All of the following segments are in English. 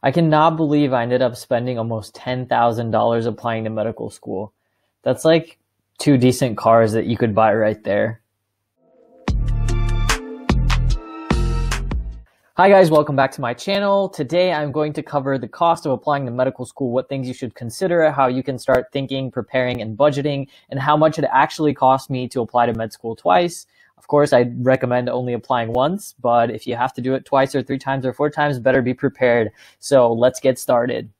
I cannot believe I ended up spending almost $10,000 applying to medical school. That's like two decent cars that you could buy right there. Hi guys, welcome back to my channel. Today I'm going to cover the cost of applying to medical school, what things you should consider, how you can start thinking, preparing, and budgeting, and how much it actually cost me to apply to med school twice. Of course, I'd recommend only applying once, but if you have to do it twice or three times or four times, better be prepared. So let's get started.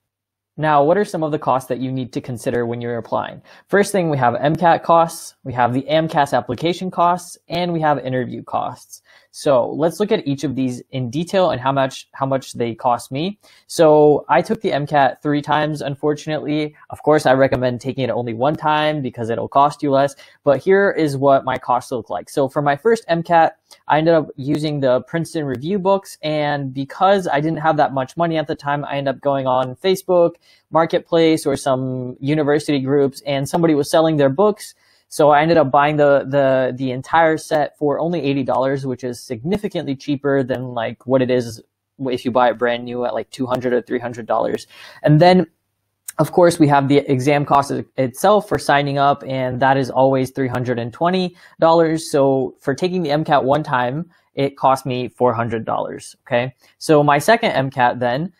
Now, what are some of the costs that you need to consider when you're applying? First thing, we have MCAT costs, we have the AMCAS application costs, and we have interview costs. So let's look at each of these in detail and how much how much they cost me. So I took the MCAT three times, unfortunately. Of course, I recommend taking it only one time because it'll cost you less. But here is what my costs look like. So for my first MCAT, I ended up using the Princeton review books, and because I didn't have that much money at the time, I ended up going on Facebook Marketplace or some university groups, and somebody was selling their books so I ended up buying the the the entire set for only eighty dollars, which is significantly cheaper than like what it is if you buy it brand new at like two hundred or three hundred dollars. And then, of course, we have the exam cost itself for signing up, and that is always three hundred and twenty dollars. So for taking the MCAT one time, it cost me four hundred dollars. Okay, so my second MCAT then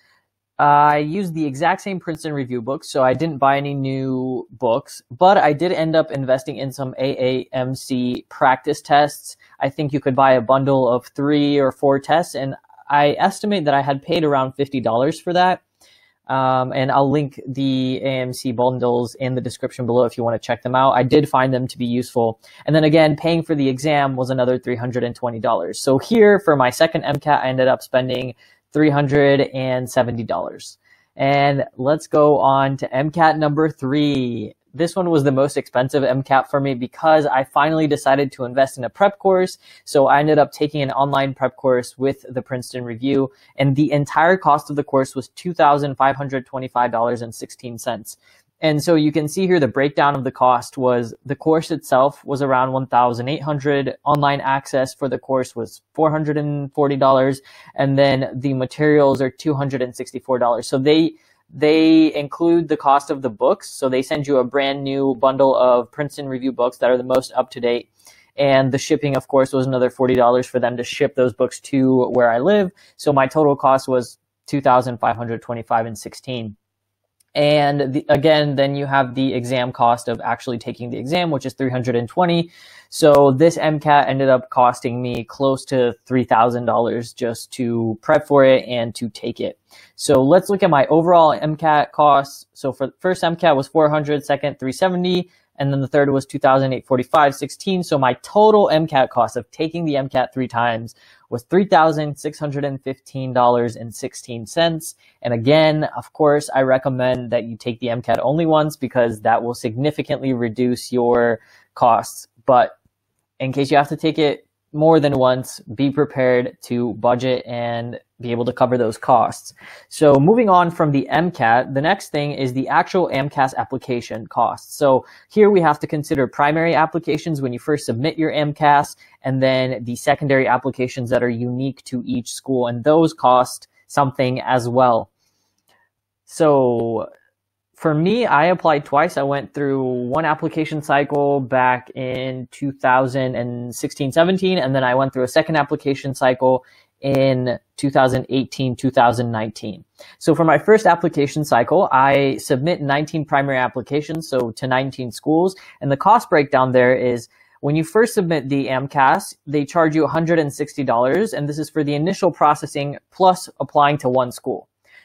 I used the exact same Princeton review books, so I didn't buy any new books, but I did end up investing in some AAMC practice tests. I think you could buy a bundle of three or four tests, and I estimate that I had paid around $50 for that. Um, and I'll link the AMC bundles in the description below if you want to check them out. I did find them to be useful. And then again, paying for the exam was another $320. So here for my second MCAT, I ended up spending $370. And let's go on to MCAT number three. This one was the most expensive MCAT for me because I finally decided to invest in a prep course. So I ended up taking an online prep course with the Princeton Review, and the entire cost of the course was $2,525.16. And so you can see here the breakdown of the cost was the course itself was around 1,800. Online access for the course was $440. And then the materials are $264. So they, they include the cost of the books. So they send you a brand new bundle of Princeton review books that are the most up to date. And the shipping, of course, was another $40 for them to ship those books to where I live. So my total cost was 2,525 and 16. And the, again, then you have the exam cost of actually taking the exam, which is 320. So this MCAT ended up costing me close to $3,000 just to prep for it and to take it. So let's look at my overall MCAT costs. So for first MCAT was 400, second 370, and then the third was 2008, 45, 16. So my total MCAT cost of taking the MCAT three times was $3,615.16. And again, of course, I recommend that you take the MCAT only once because that will significantly reduce your costs. But in case you have to take it more than once, be prepared to budget and be able to cover those costs. So moving on from the MCAT, the next thing is the actual MCAS application costs. So here we have to consider primary applications when you first submit your MCAS and then the secondary applications that are unique to each school and those cost something as well. So for me, I applied twice. I went through one application cycle back in 2016, 17, and then I went through a second application cycle in 2018, 2019. So for my first application cycle, I submit 19 primary applications, so to 19 schools. And the cost breakdown there is when you first submit the AMCAS, they charge you $160, and this is for the initial processing plus applying to one school.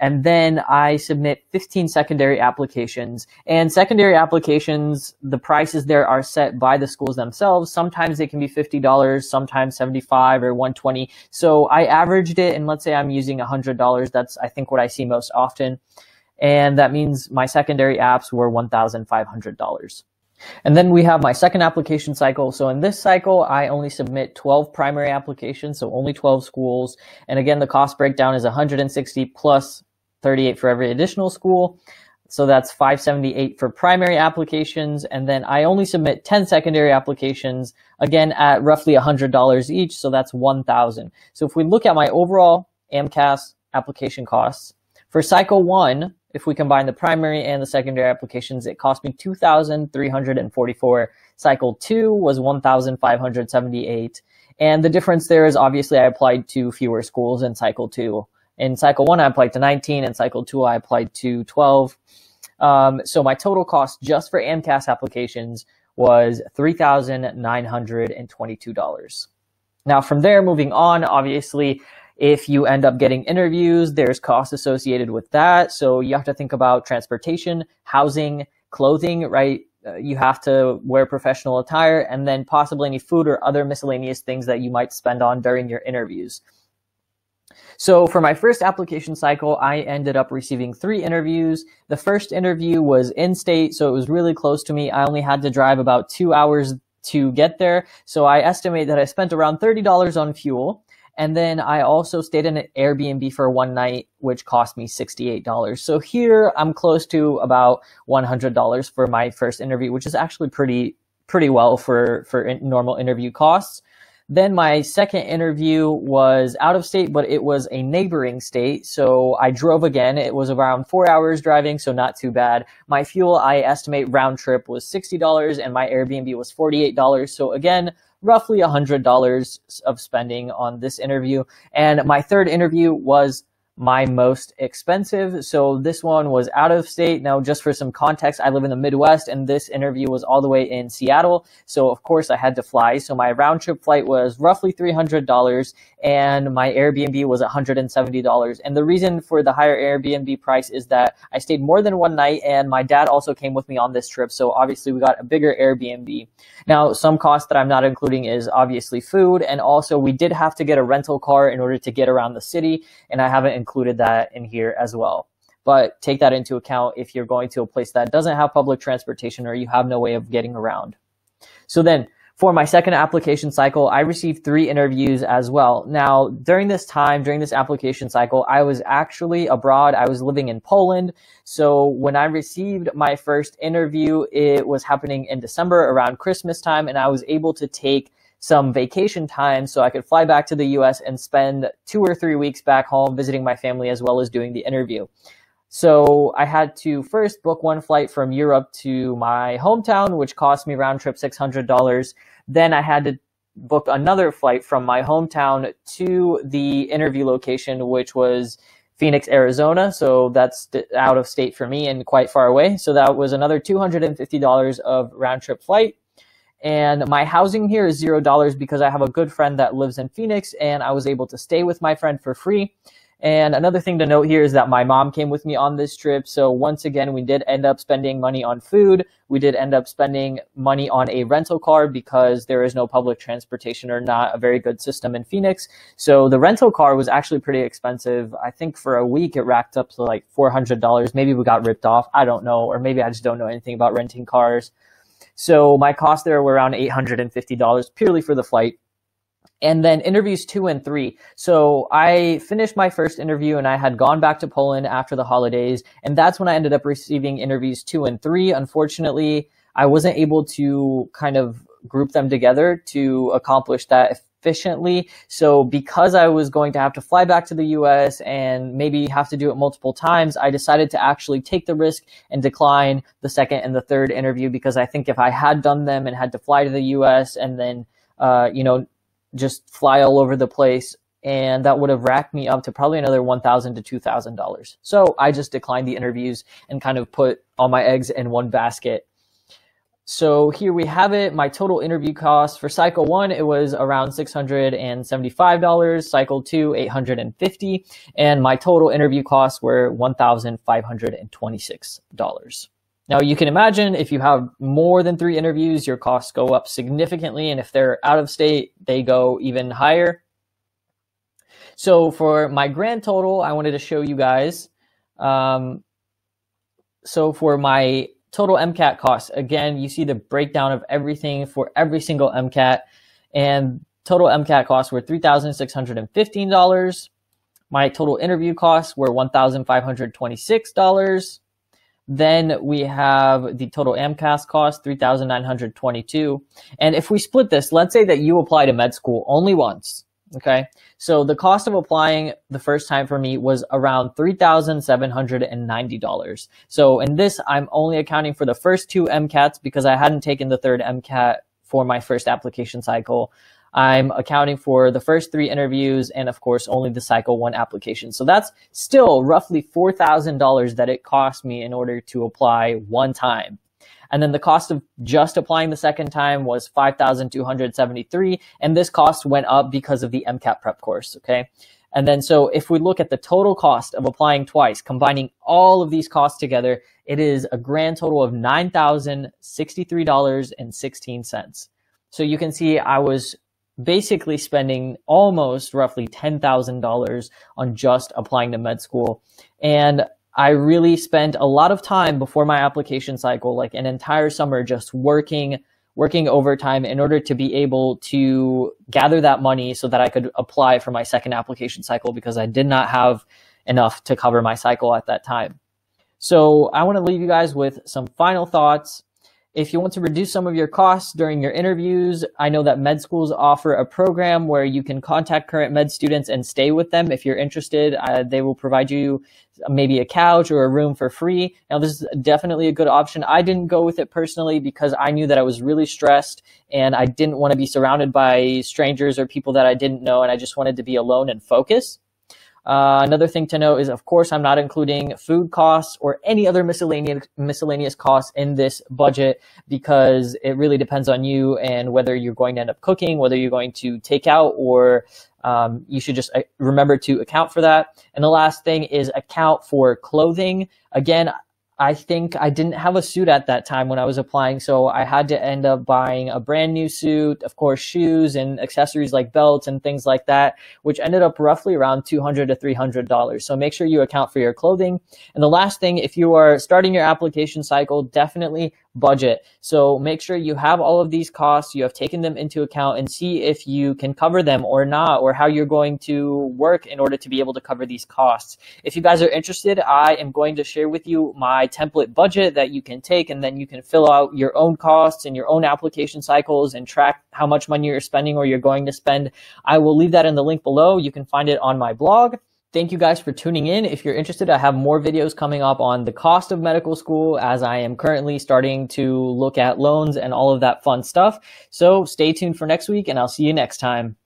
and then I submit 15 secondary applications. And secondary applications, the prices there are set by the schools themselves. Sometimes they can be $50, sometimes 75 or 120. So I averaged it and let's say I'm using $100. That's I think what I see most often. And that means my secondary apps were $1,500. And then we have my second application cycle. So in this cycle, I only submit 12 primary applications, so only 12 schools. And again, the cost breakdown is 160 plus 38 for every additional school. So that's 578 for primary applications. And then I only submit 10 secondary applications, again, at roughly $100 each. So that's 1000 So if we look at my overall AMCAS application costs, for cycle one, if we combine the primary and the secondary applications, it cost me 2,344. Cycle two was 1,578. And the difference there is obviously I applied to fewer schools in cycle two. In cycle one, I applied to 19. In cycle two, I applied to 12. Um, so my total cost just for AMCAS applications was $3,922. Now, from there, moving on, obviously, if you end up getting interviews, there's costs associated with that. So you have to think about transportation, housing, clothing, right? Uh, you have to wear professional attire and then possibly any food or other miscellaneous things that you might spend on during your interviews. So for my first application cycle, I ended up receiving three interviews. The first interview was in state, so it was really close to me. I only had to drive about two hours to get there. So I estimate that I spent around $30 on fuel. And then I also stayed in an Airbnb for one night, which cost me $68. So here I'm close to about $100 for my first interview, which is actually pretty, pretty well for, for normal interview costs. Then my second interview was out of state, but it was a neighboring state. So I drove again. It was around four hours driving, so not too bad. My fuel, I estimate round trip was $60 and my Airbnb was $48. So again, roughly $100 of spending on this interview. And my third interview was my most expensive. So this one was out of state. Now, just for some context, I live in the Midwest and this interview was all the way in Seattle. So of course I had to fly. So my round trip flight was roughly $300 and my Airbnb was $170. And the reason for the higher Airbnb price is that I stayed more than one night and my dad also came with me on this trip. So obviously we got a bigger Airbnb. Now, some cost that I'm not including is obviously food. And also we did have to get a rental car in order to get around the city. And I haven't included included that in here as well. But take that into account if you're going to a place that doesn't have public transportation or you have no way of getting around. So then for my second application cycle, I received three interviews as well. Now, during this time, during this application cycle, I was actually abroad. I was living in Poland. So when I received my first interview, it was happening in December around Christmas time, and I was able to take some vacation time so I could fly back to the US and spend two or three weeks back home visiting my family as well as doing the interview. So I had to first book one flight from Europe to my hometown, which cost me round trip $600. Then I had to book another flight from my hometown to the interview location, which was Phoenix, Arizona. So that's out of state for me and quite far away. So that was another $250 of round trip flight. And my housing here is zero dollars because I have a good friend that lives in Phoenix and I was able to stay with my friend for free. And another thing to note here is that my mom came with me on this trip. So once again, we did end up spending money on food. We did end up spending money on a rental car because there is no public transportation or not a very good system in Phoenix. So the rental car was actually pretty expensive. I think for a week it racked up to like $400. Maybe we got ripped off. I don't know. Or maybe I just don't know anything about renting cars. So my costs there were around $850 purely for the flight. And then interviews two and three. So I finished my first interview and I had gone back to Poland after the holidays. And that's when I ended up receiving interviews two and three. Unfortunately, I wasn't able to kind of group them together to accomplish that efficiently. So because I was going to have to fly back to the US and maybe have to do it multiple times, I decided to actually take the risk and decline the second and the third interview because I think if I had done them and had to fly to the US and then, uh, you know, just fly all over the place, and that would have racked me up to probably another $1,000 to $2,000. So I just declined the interviews and kind of put all my eggs in one basket so here we have it. My total interview cost for cycle one, it was around $675. Cycle two, 850. And my total interview costs were $1,526. Now you can imagine if you have more than three interviews, your costs go up significantly. And if they're out of state, they go even higher. So for my grand total, I wanted to show you guys. Um, so for my total MCAT costs. Again, you see the breakdown of everything for every single MCAT and total MCAT costs were $3,615. My total interview costs were $1,526. Then we have the total AMCAS cost, 3,922. And if we split this, let's say that you apply to med school only once Okay. So the cost of applying the first time for me was around $3,790. So in this, I'm only accounting for the first two MCATs because I hadn't taken the third MCAT for my first application cycle. I'm accounting for the first three interviews and of course only the cycle one application. So that's still roughly $4,000 that it cost me in order to apply one time. And then the cost of just applying the second time was 5,273. And this cost went up because of the MCAT prep course. Okay. And then so if we look at the total cost of applying twice, combining all of these costs together, it is a grand total of $9,063.16. So you can see I was basically spending almost roughly $10,000 on just applying to med school. And I really spent a lot of time before my application cycle, like an entire summer, just working, working overtime in order to be able to gather that money so that I could apply for my second application cycle because I did not have enough to cover my cycle at that time. So I want to leave you guys with some final thoughts if you want to reduce some of your costs during your interviews, I know that med schools offer a program where you can contact current med students and stay with them. If you're interested, uh, they will provide you maybe a couch or a room for free. Now, this is definitely a good option. I didn't go with it personally because I knew that I was really stressed and I didn't want to be surrounded by strangers or people that I didn't know, and I just wanted to be alone and focus. Uh, another thing to note is, of course, I'm not including food costs or any other miscellaneous miscellaneous costs in this budget because it really depends on you and whether you're going to end up cooking, whether you're going to take out, or um, you should just uh, remember to account for that. And the last thing is account for clothing. Again, I think I didn't have a suit at that time when I was applying, so I had to end up buying a brand new suit, of course, shoes and accessories like belts and things like that, which ended up roughly around $200 to $300. So make sure you account for your clothing. And the last thing, if you are starting your application cycle, definitely budget. So make sure you have all of these costs, you have taken them into account and see if you can cover them or not, or how you're going to work in order to be able to cover these costs. If you guys are interested, I am going to share with you my template budget that you can take and then you can fill out your own costs and your own application cycles and track how much money you're spending or you're going to spend. I will leave that in the link below. You can find it on my blog. Thank you guys for tuning in. If you're interested, I have more videos coming up on the cost of medical school as I am currently starting to look at loans and all of that fun stuff. So stay tuned for next week and I'll see you next time.